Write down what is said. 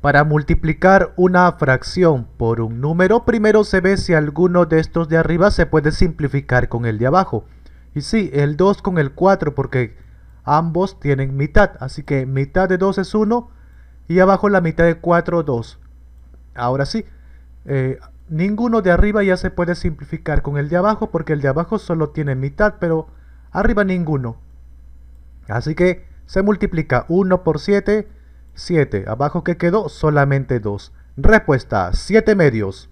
Para multiplicar una fracción por un número, primero se ve si alguno de estos de arriba se puede simplificar con el de abajo. Y sí, el 2 con el 4 porque ambos tienen mitad, así que mitad de 2 es 1 y abajo la mitad de 4, 2. Ahora sí, eh, ninguno de arriba ya se puede simplificar con el de abajo porque el de abajo solo tiene mitad, pero arriba ninguno. Así que se multiplica 1 por 7 7. Abajo que quedó solamente 2. Respuesta, 7 medios.